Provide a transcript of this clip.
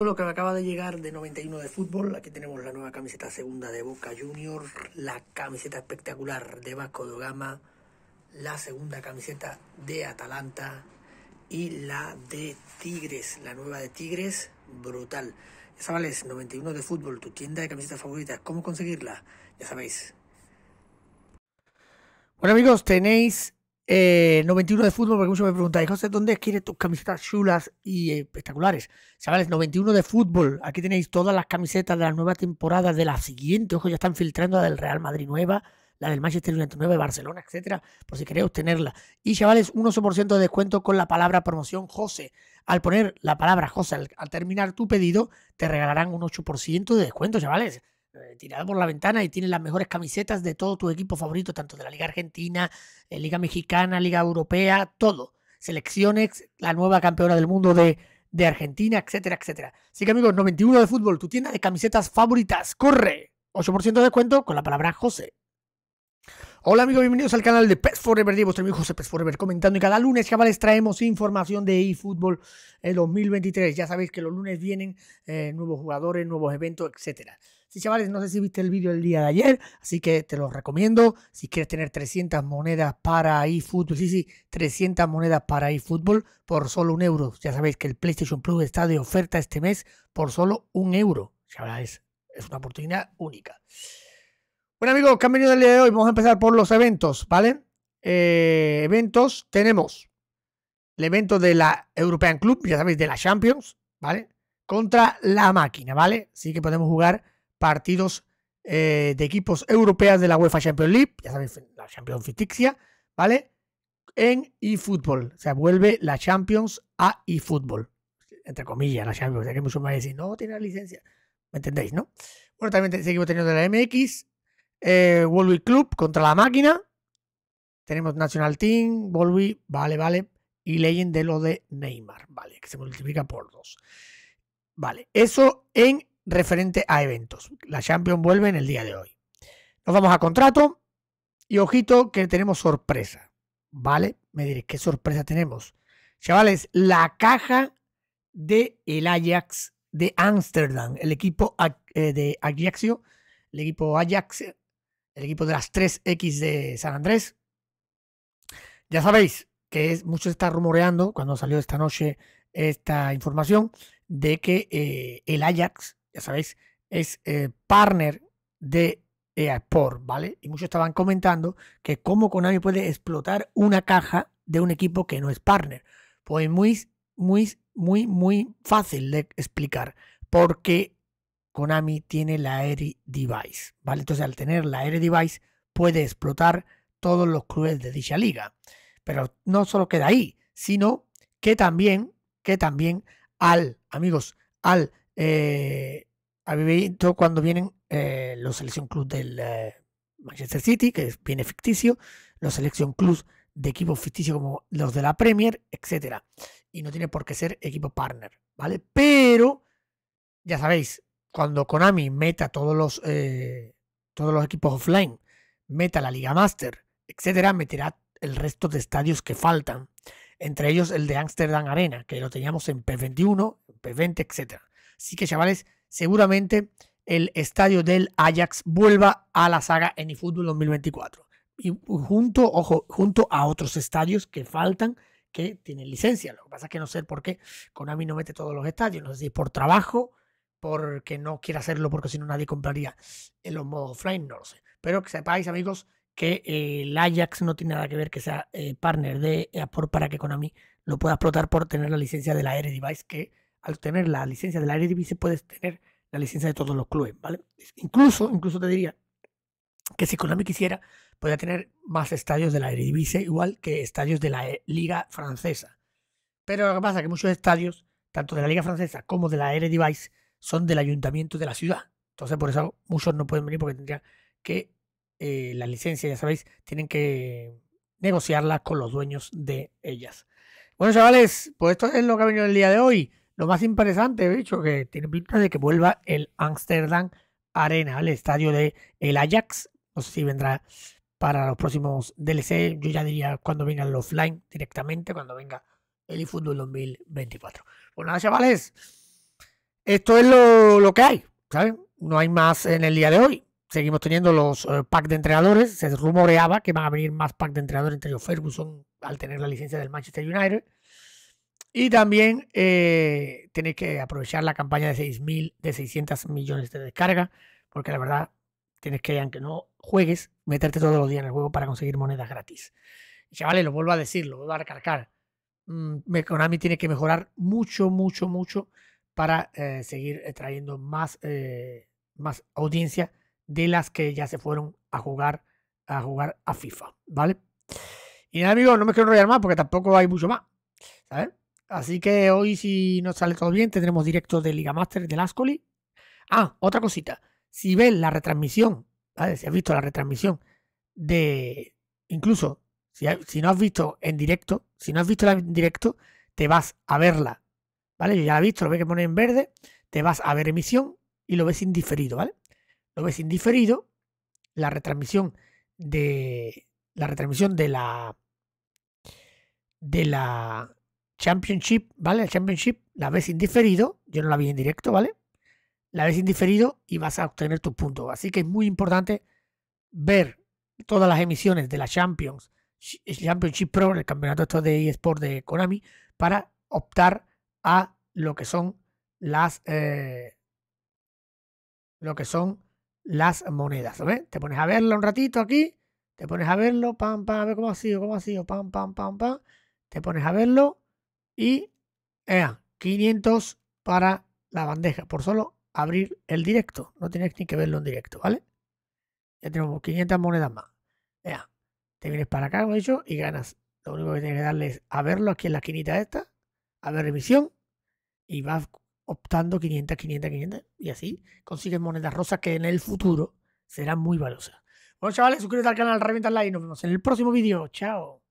Lo que me acaba de llegar de 91 de fútbol, aquí tenemos la nueva camiseta segunda de Boca Junior, la camiseta espectacular de Vasco de Gama, la segunda camiseta de Atalanta y la de Tigres, la nueva de Tigres, brutal. Ya sabéis, 91 de fútbol, tu tienda de camisetas favoritas, ¿cómo conseguirla? Ya sabéis. Bueno amigos, tenéis 91 eh, de fútbol, porque muchos me preguntáis, José, ¿dónde quieres tus camisetas chulas y eh, espectaculares? Chavales, 91 de fútbol, aquí tenéis todas las camisetas de la nueva temporada, de la siguiente, ojo, ya están filtrando la del Real Madrid nueva, la del Manchester United nueva, Barcelona, etcétera, por si queréis obtenerla. Y chavales, un 8% de descuento con la palabra promoción José. Al poner la palabra José, al terminar tu pedido, te regalarán un 8% de descuento, chavales. Eh, por la ventana y tienes las mejores camisetas de todo tu equipo favorito, tanto de la Liga Argentina, eh, Liga Mexicana, Liga Europea, todo. Selecciones, la nueva campeona del mundo de, Argentina, etcétera, etcétera. Así que amigos, 91 de fútbol, tu tienda de camisetas favoritas, corre. 8% de descuento con la palabra José. Hola amigos, bienvenidos al canal de PES Forever, vuestro amigo José PES Forever comentando y cada lunes, chavales, traemos información de eFootball 2023. Eh, ya sabéis que los lunes vienen nuevos jugadores, nuevos eventos, etcétera. Sí, chavales, no sé si viste el vídeo el día de ayer, así que te lo recomiendo. Si quieres tener 300 monedas para eFootball, sí, sí, 300 monedas para eFootball por solo un euro. Ya sabéis que el PlayStation Plus está de oferta este mes por solo un euro. Chavales, es una oportunidad única. Bueno, amigos, que han venido día de hoy? Vamos a empezar por los eventos, ¿vale? Eh, eventos, tenemos el evento de la European Club, ya sabéis, de la Champions, ¿vale? Contra la máquina, ¿vale? Así que podemos jugar partidos eh, de equipos europeos de la UEFA Champions League, ya sabéis, la Champions ficticia, ¿vale? En eFootball, o sea, vuelve la Champions a eFootball, entre comillas, la Champions, ya que muchos me van a decir, no, tiene la licencia, ¿me entendéis, no? Bueno, también seguimos teniendo de la MX, eh, Club contra la máquina, tenemos National Team, Volvi, vale, vale, y Legend de lo de Neymar, vale, que se multiplica por dos. Vale, eso en referente a eventos. La Champions vuelve en el día de hoy. Nos vamos a contrato y ojito que tenemos sorpresa. ¿Vale? Me diréis, ¿qué sorpresa tenemos? Chavales, la caja de el Ajax de Ámsterdam, el equipo eh, de Ajaxio, el equipo Ajax, el equipo de las 3X de San Andrés. Ya sabéis que es, mucho se está rumoreando cuando salió esta noche esta información de que eh, el Ajax ya sabéis, es eh, partner de EA eh, Sport, ¿vale? Y muchos estaban comentando que cómo Konami puede explotar una caja de un equipo que no es partner. Pues muy, muy, muy, muy fácil de explicar, porque Konami tiene la Eri Device, ¿vale? Entonces al tener la Airy Device puede explotar todos los clubes de dicha liga. Pero no solo queda ahí, sino que también, que también al, amigos, al eh, habéis visto cuando vienen eh, los Selección Club del eh, Manchester City, que viene ficticio, los Selección Club de equipos ficticios como los de la Premier, etc. Y no tiene por qué ser equipo partner, ¿vale? Pero, ya sabéis, cuando Konami meta todos los, eh, todos los equipos offline, meta la Liga Master, etc., meterá el resto de estadios que faltan entre ellos el de Amsterdam Arena, que lo teníamos en P21, P20, etcétera. Así que, chavales, seguramente el estadio del Ajax vuelva a la saga en eFootball 2024. Y junto, ojo, junto a otros estadios que faltan que tienen licencia. Lo que pasa es que no sé por qué Konami no mete todos los estadios. No sé si por trabajo, porque no quiere hacerlo, porque si no nadie compraría en los modos offline, no lo sé. Pero que sepáis, amigos, que eh, el Ajax no tiene nada que ver que sea eh, partner de Apple para que Konami lo pueda explotar por tener la licencia de la Air device que al tener la licencia de la Eredivisie puedes tener la licencia de todos los clubes, ¿vale? Incluso, incluso te diría que si Konami quisiera, podría tener más estadios de la Eredivisie, igual que estadios de la eh, Liga Francesa. Pero lo que pasa es que muchos estadios, tanto de la Liga Francesa como de la Eredivisie, son del ayuntamiento de la ciudad. Entonces, por eso muchos no pueden venir porque tendrían que eh, La licencia ya sabéis, tienen que negociarla con los dueños de ellas. Bueno, chavales, pues esto es lo que ha venido el día de hoy. Lo más interesante, hecho que tiene pinta de que vuelva el Amsterdam Arena, el estadio de el Ajax. No sé si vendrá para los próximos DLC. Yo ya diría cuando venga el offline directamente, cuando venga el eFootball 2024. Bueno, pues nada, chavales, esto es lo, que hay, ¿saben? No hay más en el día de hoy. Seguimos teniendo los eh, packs de entrenadores. Se rumoreaba que van a venir más packs de entrenadores entre los Ferguson al tener la licencia del Manchester United. Y también eh, que aprovechar la campaña de 600 millones de descarga, porque la verdad tienes que, aunque no juegues, meterte todos los días en el juego para conseguir monedas gratis. Y chavales, lo vuelvo a decir, lo vuelvo a recargar. Mm, tiene que mejorar mucho, mucho, mucho para eh, seguir eh, trayendo más, eh, más audiencia de las que ya se fueron a jugar a jugar a FIFA, ¿vale? Y nada, amigos, no me quiero enrollar más porque tampoco hay mucho más, ¿sabes? Así que hoy, si nos sale todo bien, tendremos directo de Liga Master de Ascoli. Ah, otra cosita. Si ves la retransmisión, ¿vale? si has visto la retransmisión de. Incluso si, no has visto en directo, si no has visto la en directo, te vas a verla. ¿Vale? ya la he visto, lo ve que pone en verde, te vas a ver emisión y lo ves indiferido, ¿vale? Lo ves indiferido, la retransmisión de. La retransmisión de la. De la Championship, ¿vale? El Championship la ves indiferido, yo no la vi en directo, ¿vale? La ves indiferido y vas a obtener tus puntos. Así que es muy importante ver todas las emisiones de la Champions, Championship Pro, el campeonato de eSport de Konami, para optar a lo que son las eh, lo que son las monedas. ¿ves? Te pones a verlo un ratito aquí, te pones a verlo, pam, pam, a ver cómo ha sido, cómo ha sido, pam, pam, pam, pam. Te pones a verlo y 500 eh, para la bandeja, por solo abrir el directo. No tienes ni que verlo en directo, ¿vale? Ya tenemos 500 monedas más. te vienes para acá, como he dicho, y ganas. Lo único que tienes que darles es a verlo aquí en la esquinita esta, a ver revisión, y vas optando 500, 500, 500, y así consigues monedas rosas que en el futuro serán muy valiosas. Bueno, chavales, suscríbete al canal, revienta like y nos vemos en el próximo vídeo. Chao.